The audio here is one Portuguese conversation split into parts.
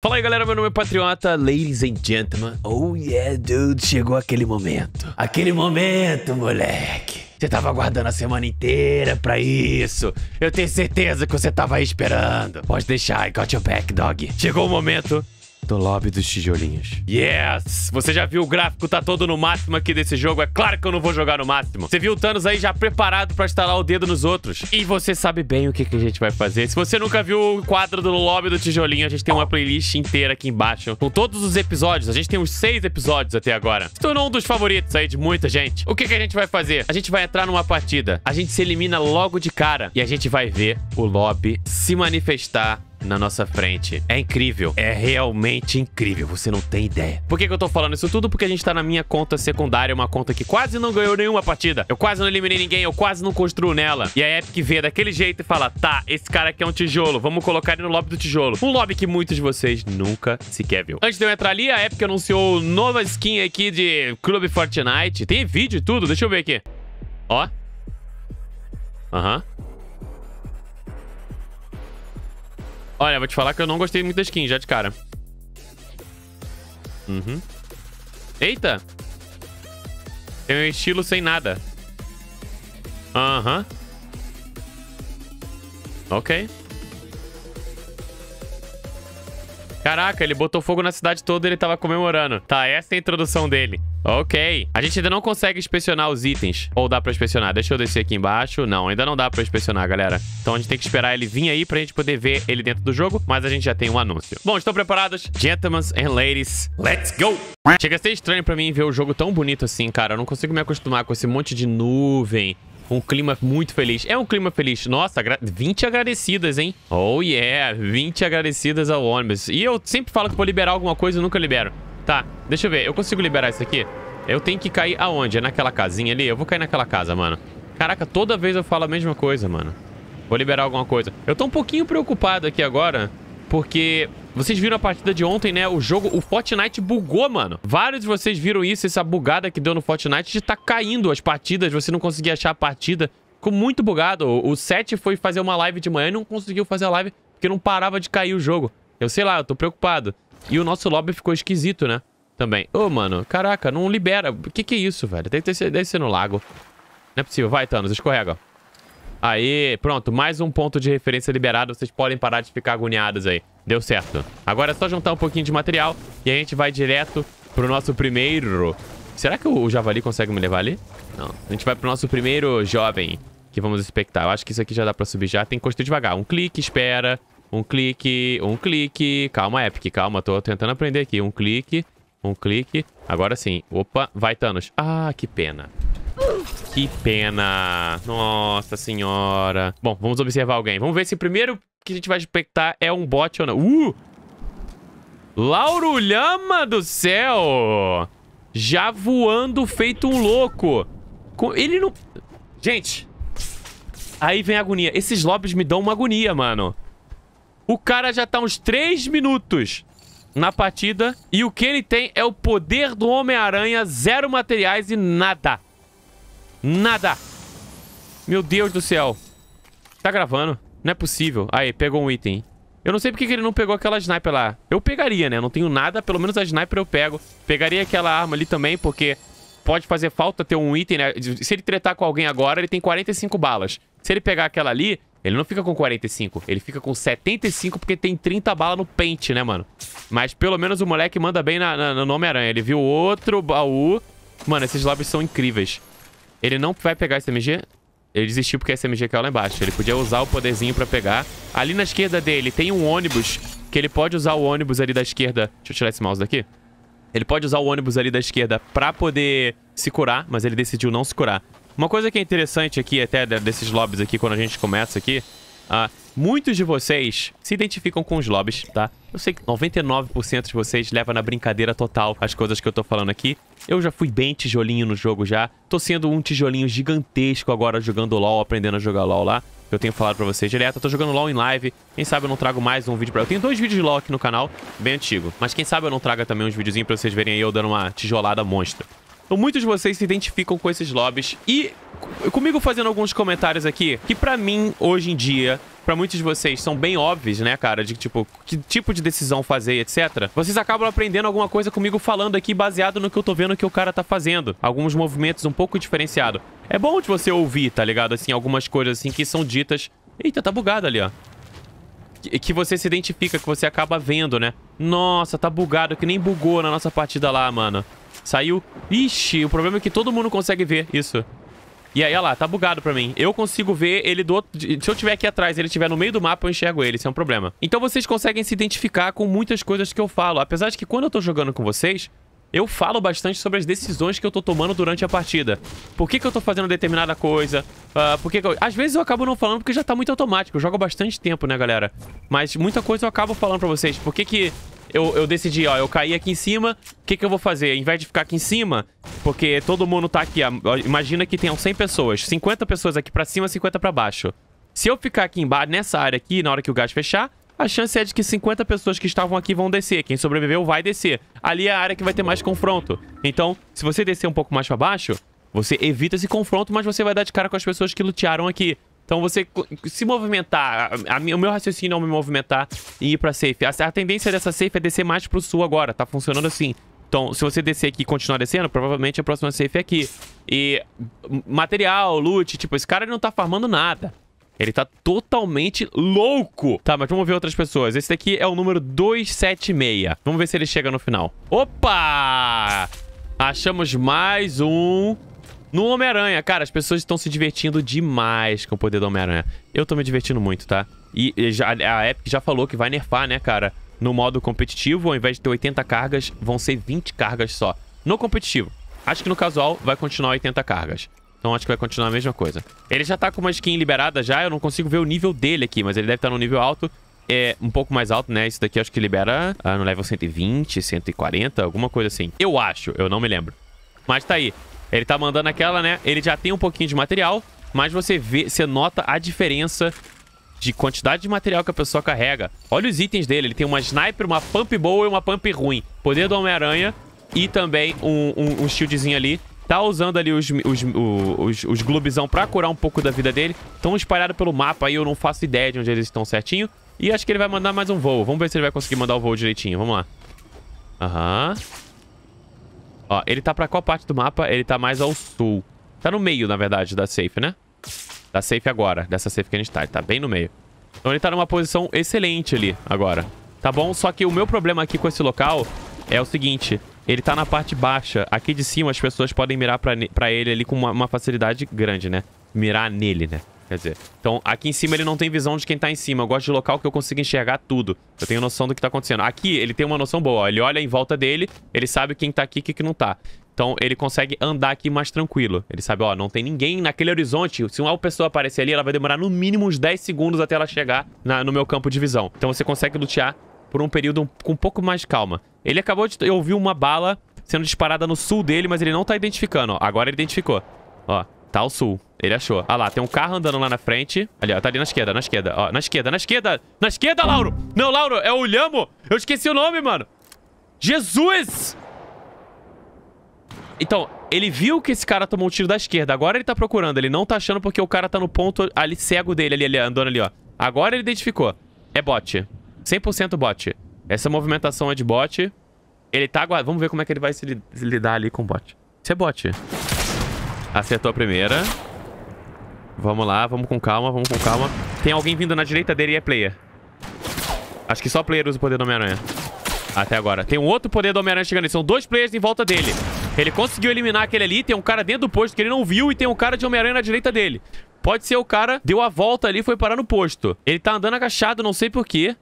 Fala aí galera, meu nome é Patriota, ladies and gentlemen. Oh yeah, dude, chegou aquele momento. Aquele momento, moleque. Você tava aguardando a semana inteira pra isso. Eu tenho certeza que você tava aí esperando. Pode deixar, I got your back, dog. Chegou o momento do lobby dos tijolinhos. Yes! Você já viu o gráfico, tá todo no máximo aqui desse jogo. É claro que eu não vou jogar no máximo. Você viu o Thanos aí já preparado pra estalar o dedo nos outros. E você sabe bem o que, que a gente vai fazer. Se você nunca viu o quadro do lobby do tijolinho, a gente tem uma playlist inteira aqui embaixo. Com todos os episódios. A gente tem uns seis episódios até agora. Se tornou um dos favoritos aí de muita gente. O que, que a gente vai fazer? A gente vai entrar numa partida. A gente se elimina logo de cara. E a gente vai ver o lobby se manifestar na nossa frente. É incrível. É realmente incrível. Você não tem ideia. Por que, que eu tô falando isso tudo? Porque a gente tá na minha conta secundária, uma conta que quase não ganhou nenhuma partida. Eu quase não eliminei ninguém, eu quase não construo nela. E a Epic vê daquele jeito e fala, tá, esse cara aqui é um tijolo, vamos colocar ele no lobby do tijolo. Um lobby que muitos de vocês nunca sequer viu. Antes de eu entrar ali, a Epic anunciou nova skin aqui de Clube Fortnite. Tem vídeo e tudo, deixa eu ver aqui. Ó. Aham. Uhum. Olha, vou te falar que eu não gostei muito da skin, já de cara. Uhum. Eita! Tem um estilo sem nada. Aham. Uhum. Ok. Caraca, ele botou fogo na cidade toda e ele tava comemorando. Tá, essa é a introdução dele. Ok. A gente ainda não consegue inspecionar os itens. Ou dá pra inspecionar? Deixa eu descer aqui embaixo. Não, ainda não dá pra inspecionar, galera. Então a gente tem que esperar ele vir aí pra gente poder ver ele dentro do jogo. Mas a gente já tem um anúncio. Bom, estão preparados? Gentlemen and ladies, let's go! Chega a ser estranho pra mim ver o jogo tão bonito assim, cara. Eu não consigo me acostumar com esse monte de nuvem. Um clima muito feliz. É um clima feliz. Nossa, 20 agradecidas, hein? Oh, yeah. 20 agradecidas ao ônibus. E eu sempre falo que vou liberar alguma coisa e nunca libero. Tá, deixa eu ver. Eu consigo liberar isso aqui? Eu tenho que cair aonde? É naquela casinha ali? Eu vou cair naquela casa, mano. Caraca, toda vez eu falo a mesma coisa, mano. Vou liberar alguma coisa. Eu tô um pouquinho preocupado aqui agora, porque... Vocês viram a partida de ontem, né? O jogo, o Fortnite bugou, mano. Vários de vocês viram isso, essa bugada que deu no Fortnite de tá caindo as partidas, você não conseguia achar a partida. Ficou muito bugado. O 7 foi fazer uma live de manhã e não conseguiu fazer a live porque não parava de cair o jogo. Eu sei lá, eu tô preocupado. E o nosso lobby ficou esquisito, né? Também. Ô, oh, mano, caraca, não libera. O que que é isso, velho? Tem que descer, descer no lago. Não é possível. Vai, Thanos, escorrega. Aí, pronto. Mais um ponto de referência liberado. Vocês podem parar de ficar agoniados aí. Deu certo. Agora é só juntar um pouquinho de material e a gente vai direto pro nosso primeiro... Será que o javali consegue me levar ali? Não. A gente vai pro nosso primeiro jovem que vamos expectar. Eu acho que isso aqui já dá pra subir já. Tem que construir devagar. Um clique, espera... Um clique, um clique. Calma, Epic, calma. Tô tentando aprender aqui. Um clique, um clique. Agora sim. Opa, vai, Thanos. Ah, que pena. Que pena. Nossa senhora. Bom, vamos observar alguém. Vamos ver se o primeiro que a gente vai expectar é um bot ou não. Uh! Lauro Lhama do céu! Já voando feito um louco. Ele não... Gente! Aí vem a agonia. Esses lobbies me dão uma agonia, mano. O cara já tá uns 3 minutos na partida. E o que ele tem é o poder do Homem-Aranha, zero materiais e nada. Nada. Meu Deus do céu. Tá gravando. Não é possível. Aí, pegou um item. Eu não sei porque que ele não pegou aquela sniper lá. Eu pegaria, né? Não tenho nada. Pelo menos a sniper eu pego. Pegaria aquela arma ali também, porque pode fazer falta ter um item, né? Se ele tretar com alguém agora, ele tem 45 balas. Se ele pegar aquela ali, ele não fica com 45, ele fica com 75 porque tem 30 balas no pente, né, mano? Mas pelo menos o moleque manda bem na, na, no Homem-Aranha. Ele viu outro baú. Mano, esses lobbies são incríveis. Ele não vai pegar esse MG. Ele desistiu porque a SMG caiu lá embaixo. Ele podia usar o poderzinho pra pegar. Ali na esquerda dele tem um ônibus, que ele pode usar o ônibus ali da esquerda. Deixa eu tirar esse mouse daqui. Ele pode usar o ônibus ali da esquerda pra poder se curar, mas ele decidiu não se curar. Uma coisa que é interessante aqui, até desses lobbies aqui, quando a gente começa aqui, uh, muitos de vocês se identificam com os lobbies, tá? Eu sei que 99% de vocês leva na brincadeira total as coisas que eu tô falando aqui. Eu já fui bem tijolinho no jogo já. Tô sendo um tijolinho gigantesco agora jogando LoL, aprendendo a jogar LoL lá. Eu tenho falado pra vocês direto, eu tô jogando LoL em live. Quem sabe eu não trago mais um vídeo pra... Eu tenho dois vídeos de LoL aqui no canal, bem antigo. Mas quem sabe eu não traga também uns videozinhos pra vocês verem aí eu dando uma tijolada monstro. Então, muitos de vocês se identificam com esses lobbies e comigo fazendo alguns comentários aqui que para mim hoje em dia para muitos de vocês são bem óbvios, né, cara? De tipo, que tipo de decisão fazer, etc. Vocês acabam aprendendo alguma coisa comigo falando aqui baseado no que eu tô vendo que o cara tá fazendo. Alguns movimentos um pouco diferenciado. É bom de você ouvir, tá ligado? Assim, algumas coisas assim que são ditas. Eita, tá bugado ali, ó. Que, que você se identifica, que você acaba vendo, né? Nossa, tá bugado, que nem bugou na nossa partida lá, mano. Saiu. Ixi, o problema é que todo mundo consegue ver isso. E aí, olha lá, tá bugado pra mim. Eu consigo ver ele do outro... Se eu tiver aqui atrás e ele estiver no meio do mapa, eu enxergo ele. Isso é um problema. Então vocês conseguem se identificar com muitas coisas que eu falo. Apesar de que quando eu tô jogando com vocês, eu falo bastante sobre as decisões que eu tô tomando durante a partida. Por que, que eu tô fazendo determinada coisa? Uh, por que, que eu... Às vezes eu acabo não falando porque já tá muito automático. Eu jogo bastante tempo, né, galera? Mas muita coisa eu acabo falando pra vocês. Por que que eu, eu decidi, ó, eu caí aqui em cima, o que, que eu vou fazer? Em vez de ficar aqui em cima, porque todo mundo tá aqui, ó, imagina que tenham 100 pessoas, 50 pessoas aqui pra cima, 50 pra baixo. Se eu ficar aqui embaixo, nessa área aqui, na hora que o gás fechar, a chance é de que 50 pessoas que estavam aqui vão descer. Quem sobreviveu vai descer. Ali é a área que vai ter mais confronto. Então, se você descer um pouco mais pra baixo, você evita esse confronto, mas você vai dar de cara com as pessoas que lutearam aqui. Então você se movimentar, a, a, o meu raciocínio é me movimentar e ir pra safe. A, a, tendência dessa safe é descer mais pro sul agora, tá funcionando assim. Então, se você descer aqui e continuar descendo, provavelmente a próxima safe é aqui. E material, loot, tipo, esse cara não tá farmando nada. Ele tá totalmente louco. Tá, mas vamos ver outras pessoas. Esse daqui é o número 276. Vamos ver se ele chega no final. Opa! Achamos mais um... No Homem-Aranha, cara, as pessoas estão se divertindo demais com o poder do Homem-Aranha. Eu tô me divertindo muito, tá? E, e já, a Epic já falou que vai nerfar, né, cara? No modo competitivo, ao invés de ter 80 cargas, vão ser 20 cargas só. No competitivo. Acho que no casual vai continuar 80 cargas. Então acho que vai continuar a mesma coisa. Ele já tá com uma skin liberada já, eu não consigo ver o nível dele aqui, mas ele deve estar tá no nível alto. É um pouco mais alto, né? Isso daqui acho que libera ah, no level 120, 140, alguma coisa assim. Eu acho, eu não me lembro. Mas tá aí. Ele tá mandando aquela, né? Ele já tem um pouquinho de material, mas você vê, você nota a diferença de quantidade de material que a pessoa carrega. Olha os itens dele. Ele tem uma sniper, uma pump boa e uma pump ruim. Poder do Homem-Aranha e também um, um, um, shieldzinho ali. Tá usando ali os, os, os, os globizão pra curar um pouco da vida dele. Estão espalhados pelo mapa aí, eu não faço ideia de onde eles estão certinho. E acho que ele vai mandar mais um voo. Vamos ver se ele vai conseguir mandar o voo direitinho. Vamos lá. Aham. Uhum. Ó, ele tá pra qual parte do mapa? Ele tá mais ao sul. Tá no meio, na verdade, da safe, né? Da safe agora, dessa safe que a gente tá. Ele tá bem no meio. Então ele tá numa posição excelente ali agora. Tá bom? Só que o meu problema aqui com esse local é o seguinte. Ele tá na parte baixa. Aqui de cima as pessoas podem mirar pra, pra ele ali com uma, uma facilidade grande, né? Mirar nele, né? Quer dizer, então aqui em cima ele não tem visão de quem tá em cima. Eu gosto de local que eu consigo enxergar tudo. Eu tenho noção do que tá acontecendo. Aqui ele tem uma noção boa, ó. Ele olha em volta dele, ele sabe quem tá aqui e que não tá. Então ele consegue andar aqui mais tranquilo. Ele sabe, ó, não tem ninguém naquele horizonte. Se uma pessoa aparecer ali, ela vai demorar no mínimo uns 10 segundos até ela chegar na, no meu campo de visão. Então você consegue lutear por um período com um, pouco mais de calma. Ele acabou de... Eu uma bala sendo disparada no sul dele, mas ele não tá identificando. Ó. Agora ele identificou. Ó, Tá ao sul. Ele achou. Ah lá, tem um carro andando lá na frente. Ali, ó. Tá ali na esquerda, na esquerda. Ó, na esquerda, na esquerda. Na esquerda, Lauro! Não, Lauro, é o Lhamo. Eu esqueci o nome, mano. Jesus! Então, ele viu que esse cara tomou um tiro da esquerda. Agora ele tá procurando. Ele não tá achando porque o cara tá no ponto ali cego dele, ali, ali andando ali, ó. Agora ele identificou. É bot. 100% bot. Essa movimentação é de bot. Ele tá... Vamos ver como é que ele vai se, se lidar ali com o bot. Isso é bot. Acertou a primeira. Vamos lá, vamos com calma, vamos com calma. Tem alguém vindo na direita dele e é player. Acho que só player usa o poder do Homem-Aranha. Até agora. Tem um outro poder do Homem-Aranha chegando. São dois players em volta dele. Ele conseguiu eliminar aquele ali. Tem um cara dentro do posto que ele não viu. E tem um cara de Homem-Aranha na direita dele. Pode ser o cara deu a volta ali e foi parar no posto. Ele tá andando agachado, não sei porquê.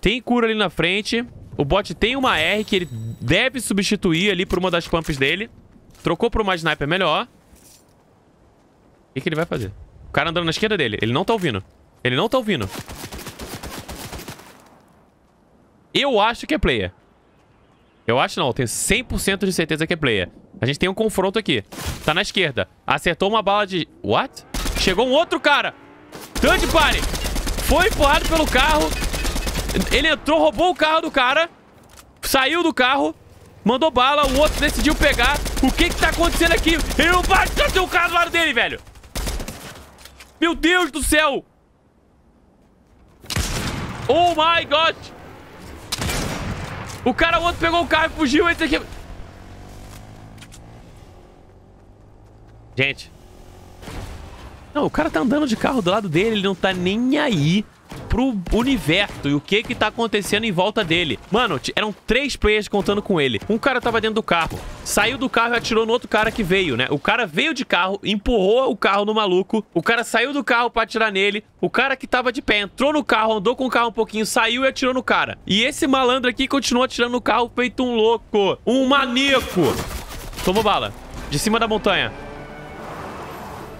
Tem cura ali na frente. O bot tem uma R que ele deve substituir ali por uma das pumps dele. Trocou por uma sniper melhor. O que, que ele vai fazer? O cara andando na esquerda dele. Ele não tá ouvindo. Ele não tá ouvindo. Eu acho que é player. Eu acho não. Eu tenho 100% de certeza que é player. A gente tem um confronto aqui. Tá na esquerda. Acertou uma bala de... What? Chegou um outro cara. Third pare. Foi empurrado pelo carro. Ele entrou, roubou o carro do cara. Saiu do carro. Mandou bala. O outro decidiu pegar. O que que tá acontecendo aqui? Eu bati o carro do lado dele, velho. Meu Deus do céu! Oh my god! O cara, o outro pegou o carro e fugiu, esse aqui... Gente. Não, o cara tá andando de carro do lado dele, ele não tá nem aí pro universo e o que que tá acontecendo em volta dele. Mano, eram três players contando com ele. Um cara tava dentro do carro, saiu do carro e atirou no outro cara que veio, né? O cara veio de carro, empurrou o carro no maluco, o cara saiu do carro pra atirar nele, o cara que tava de pé entrou no carro, andou com o carro um pouquinho, saiu e atirou no cara. E esse malandro aqui continuou atirando no carro feito um louco, um maníaco. Tomou bala, de cima da montanha.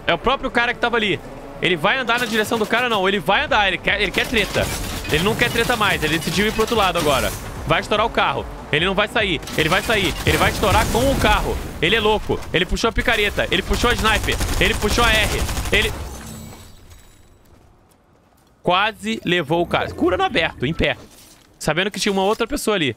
É o próprio cara que tava ali. Ele vai andar na direção do cara? Não, ele vai andar. Ele quer, ele quer treta. Ele não quer treta mais. Ele decidiu ir pro outro lado agora. Vai estourar o carro. Ele não vai sair. Ele vai sair. Ele vai estourar com o carro. Ele é louco. Ele puxou a picareta. Ele puxou a sniper. Ele puxou a R. Ele... Quase levou o cara. Cura no aberto, em pé. Sabendo que tinha uma outra pessoa ali.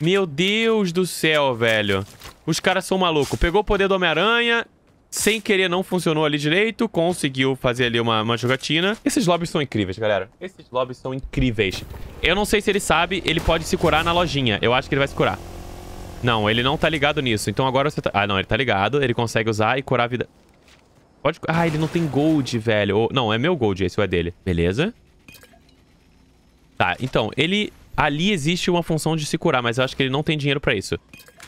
Meu Deus do céu, velho. Os caras são malucos. Pegou o poder do Homem-Aranha sem querer não funcionou ali direito, conseguiu fazer ali uma, uma jogatina. Esses lobbies são incríveis, galera. Esses lobbies são incríveis. Eu não sei se ele sabe, ele pode se curar na lojinha. Eu acho que ele vai se curar. Não, ele não tá ligado nisso. Então agora você tá... Ah, não, ele tá ligado. Ele consegue usar e curar a vida... Pode... Ah, ele não tem gold, velho. Ou... Não, é meu gold esse, ou é dele. Beleza. Tá, então, ele... Ali existe uma função de se curar, mas eu acho que ele não tem dinheiro pra isso.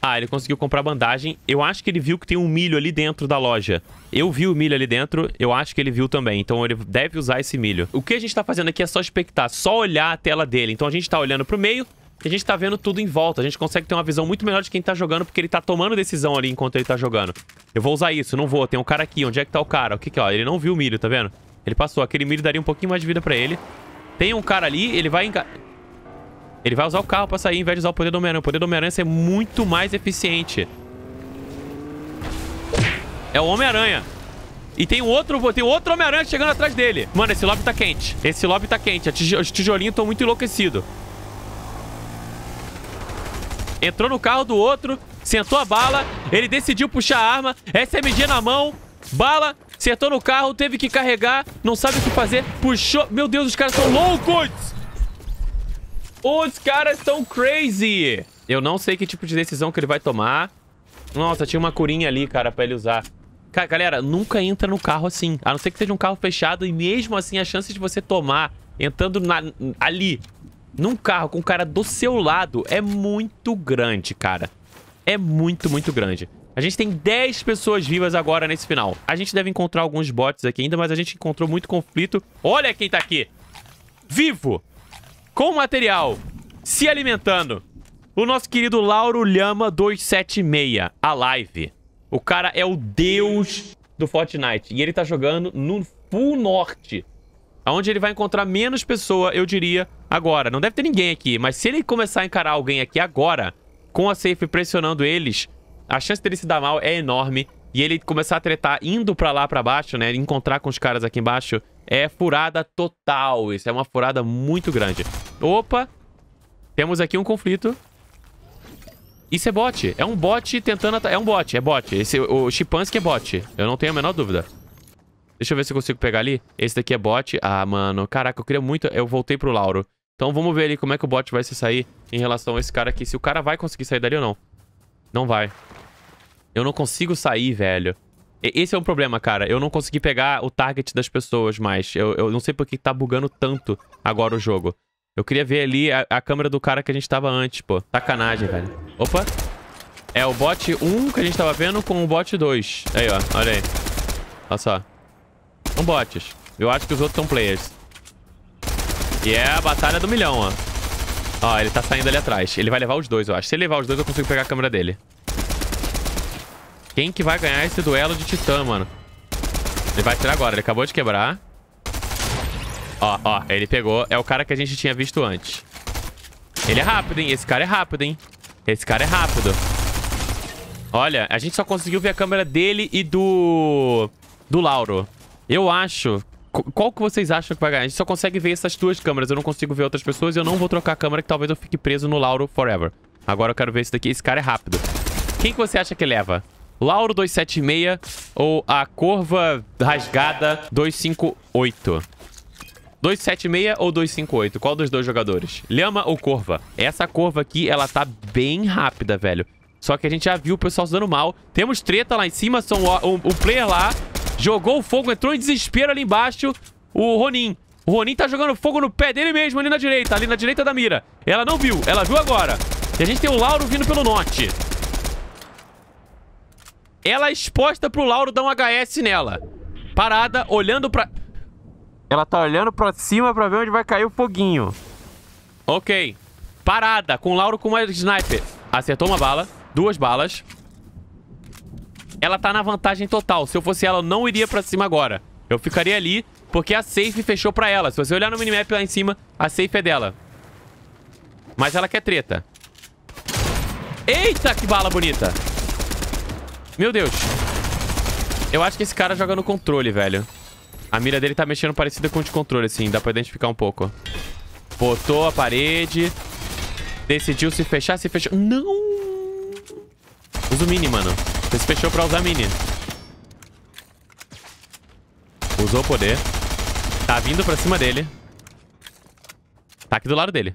Ah, ele conseguiu comprar bandagem. Eu acho que ele viu que tem um milho ali dentro da loja. Eu vi o milho ali dentro, eu acho que ele viu também. Então ele deve usar esse milho. O que a gente tá fazendo aqui é só expectar, só olhar a tela dele. Então a gente tá olhando pro meio, a gente tá vendo tudo em volta. A gente consegue ter uma visão muito melhor de quem tá jogando, porque ele tá tomando decisão ali enquanto ele tá jogando. Eu vou usar isso, não vou. Tem um cara aqui. Onde é que tá o cara? O que que, é? ó? Ele não viu o milho, tá vendo? Ele passou. Aquele milho daria um pouquinho mais de vida pra ele. Tem um cara ali, ele vai... Ele vai usar o carro pra sair, em vez de usar o poder do Homem-Aranha. O poder do Homem-Aranha é muito mais eficiente. É o Homem-Aranha. E tem outro, tem outro Homem-Aranha chegando atrás dele. Mano, esse lobby tá quente. Esse lobby tá quente. Os tijolinhos estão muito enlouquecidos. Entrou no carro do outro, sentou a bala, ele decidiu puxar a arma, SMG na mão, bala, sentou no carro, teve que carregar, não sabe o que fazer, puxou... Meu Deus, os caras são loucos! Os caras estão crazy. Eu não sei que tipo de decisão que ele vai tomar. Nossa, tinha uma curinha ali, cara, pra ele usar. Cara, galera, nunca entra no carro assim. A não ser que seja um carro fechado e mesmo assim a chance de você tomar entrando na, ali num carro com o cara do seu lado é muito grande, cara. É muito, muito grande. A gente tem 10 pessoas vivas agora nesse final. A gente deve encontrar alguns bots aqui ainda, mas a gente encontrou muito conflito. Olha quem tá aqui! Vivo! com material, se alimentando. O nosso querido Lauro Lhama 276, a live. O cara é o deus do Fortnite. E ele tá jogando no full norte. Onde ele vai encontrar menos pessoa, eu diria, agora. Não deve ter ninguém aqui, mas se ele começar a encarar alguém aqui agora, com a safe pressionando eles, a chance dele se dar mal é enorme e ele começar a tretar indo pra lá, pra baixo, né? Encontrar com os caras aqui embaixo. É furada total. Isso é uma furada muito grande. Opa! Temos aqui um conflito. Isso é bot. É um bot tentando... É um bot, é bot. Esse, o Chipansky é bot. Eu não tenho a menor dúvida. Deixa eu ver se eu consigo pegar ali. Esse daqui é bot. Ah, mano. Caraca, eu queria muito... Eu voltei pro Lauro. Então vamos ver ali como é que o bot vai se sair em relação a esse cara aqui. Se o cara vai conseguir sair dali ou não. Não vai. Eu não consigo sair, velho. Esse é um problema, cara. Eu não consegui pegar o target das pessoas mais. Eu, eu não sei por que tá bugando tanto agora o jogo. Eu queria ver ali a, a câmera do cara que a gente tava antes, pô. Sacanagem, velho. Opa. É o bot 1 que a gente tava vendo com o bot 2. Aí, ó. Olha aí. Olha só. São bots. Eu acho que os outros são players. E é a batalha do milhão, ó. Ó, ele tá saindo ali atrás. Ele vai levar os dois, eu acho. Se ele levar os dois, eu consigo pegar a câmera dele. Quem que vai ganhar esse duelo de titã, mano? Ele vai tirar agora. Ele acabou de quebrar. Ó, ó. Ele pegou. É o cara que a gente tinha visto antes. Ele é rápido, hein? Esse cara é rápido, hein? Esse cara é rápido. Olha, a gente só conseguiu ver a câmera dele e do... Do Lauro. Eu acho... Qual que vocês acham que vai ganhar? A gente só consegue ver essas duas câmeras. Eu não consigo ver outras pessoas e eu não vou trocar a câmera que talvez eu fique preso no Lauro forever. Agora eu quero ver esse daqui. Esse cara é rápido. Quem que você acha que leva? Lauro 276 ou a Corva Rasgada 258. 276 ou 258? Qual dos dois jogadores? Lhama ou Corva? Essa Corva aqui, ela tá bem rápida, velho. Só que a gente já viu o pessoal se dando mal. Temos treta lá em cima, são o, o, o player lá. Jogou o fogo, entrou em desespero ali embaixo. O Ronin. O Ronin tá jogando fogo no pé dele mesmo, ali na direita. Ali na direita da mira. Ela não viu, ela viu agora. E a gente tem o Lauro vindo pelo norte. Ela é exposta pro Lauro dar um HS nela. Parada, olhando pra... Ela tá olhando pra cima pra ver onde vai cair o foguinho. Ok. Parada, com o Lauro com uma sniper. Acertou uma bala, duas balas. Ela tá na vantagem total. Se eu fosse ela, eu não iria pra cima agora. Eu ficaria ali, porque a safe fechou pra ela. Se você olhar no minimap lá em cima, a safe é dela. Mas ela quer treta. Eita, que bala bonita. Meu Deus. Eu acho que esse cara joga no controle, velho. A mira dele tá mexendo parecida com o de controle, assim. Dá pra identificar um pouco. Botou a parede. Decidiu se fechar, se fechou. Não! Usa o mini, mano. Você se fechou pra usar mini. Usou o poder. Tá vindo pra cima dele. Tá aqui do lado dele.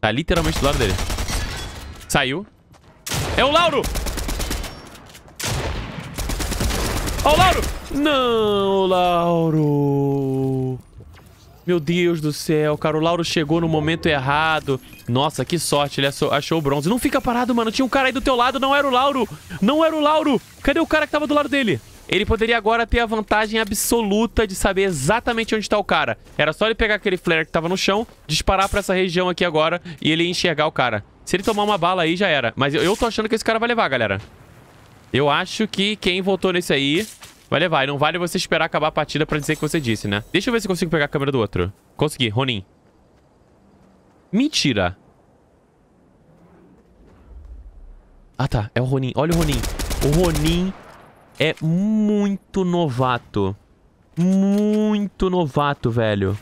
Tá literalmente do lado dele. Saiu. É o Lauro! Ó oh, o Lauro! Não, Lauro! Meu Deus do céu, cara, o Lauro chegou no momento errado. Nossa, que sorte, ele achou, o bronze. Não fica parado, mano, tinha um cara aí do teu lado, não era o Lauro! Não era o Lauro! Cadê o cara que tava do lado dele? Ele poderia agora ter a vantagem absoluta de saber exatamente onde tá o cara. Era só ele pegar aquele flare que tava no chão, disparar pra essa região aqui agora e ele enxergar o cara. Se ele tomar uma bala aí, já era. Mas eu, eu tô achando que esse cara vai levar, galera. Eu acho que quem votou nesse aí vai levar. E não vale você esperar acabar a partida pra dizer o que você disse, né? Deixa eu ver se consigo pegar a câmera do outro. Consegui, Ronin. Mentira. Ah, tá. É o Ronin. Olha o Ronin. O Ronin é muito novato. Muito novato, velho.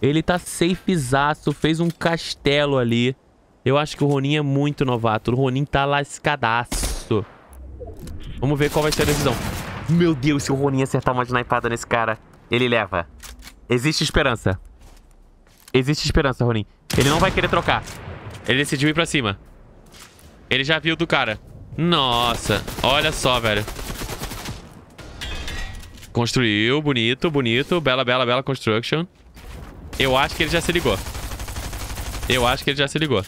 Ele tá safezaço. Fez um castelo ali. Eu acho que o Ronin é muito novato. O Ronin tá lascadaço. Vamos ver qual vai ser a decisão. Meu Deus, se o Ronin acertar uma snipada nesse cara, ele leva. Existe esperança. Existe esperança, Ronin. Ele não vai querer trocar. Ele decidiu ir pra cima. Ele já viu do cara. Nossa, olha só, velho. Construiu, bonito, bonito. Bela, bela, bela construction. Eu acho que ele já se ligou. Eu acho que ele já se ligou.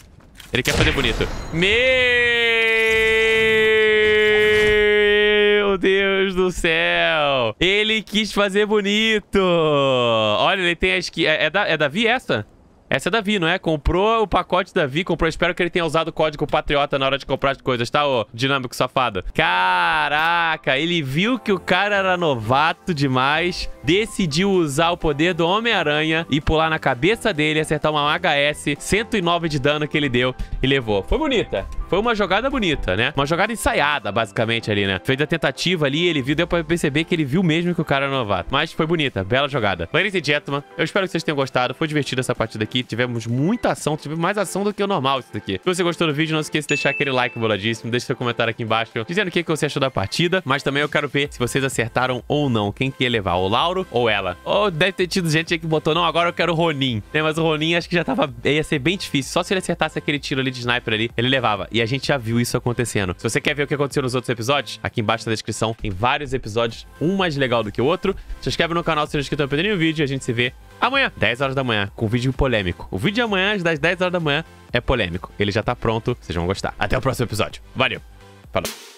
Ele quer fazer bonito. Meu Deus do céu. Ele quis fazer bonito. Olha, ele tem a esquina. É, é, da, é Davi essa? Essa é da Vi, não é? Comprou o pacote da Vi, comprou. Espero que ele tenha usado o código Patriota na hora de comprar as coisas, tá, ô dinâmico safado? Caraca, ele viu que o cara era novato demais, decidiu usar o poder do Homem-Aranha e pular na cabeça dele, acertar uma HS, 109 de dano que ele deu e levou. Foi bonita. Foi uma jogada bonita, né? Uma jogada ensaiada, basicamente, ali, né? Fez a tentativa ali, ele viu, deu pra perceber que ele viu mesmo que o cara era é novato. Mas foi bonita, bela jogada. Ladies and gentlemen, eu espero que vocês tenham gostado. Foi divertida essa partida aqui. Tivemos muita ação, tivemos mais ação do que o normal isso daqui. Se você gostou do vídeo, não esqueça de deixar aquele like boladíssimo. Deixa seu comentário aqui embaixo dizendo o que, que você achou da partida. Mas também eu quero ver se vocês acertaram ou não. Quem que ia levar, o Lauro ou ela? Ou deve ter tido gente que botou, não, agora eu quero o Ronin. Né? Mas o Ronin acho que já tava... ia ser bem difícil. Só se ele acertasse aquele tiro ali de sniper ali, ele levava. E a gente já viu isso acontecendo. Se você quer ver o que aconteceu nos outros episódios, aqui embaixo na descrição tem vários episódios, um mais legal do que o outro. Se inscreve no canal se não é inscrito, não perder nenhum vídeo. E a gente se vê amanhã, 10 horas da manhã, com um vídeo polêmico. O vídeo de amanhã, das 10 horas da manhã, é polêmico. Ele já tá pronto, vocês vão gostar. Até o próximo episódio. Valeu. Falou.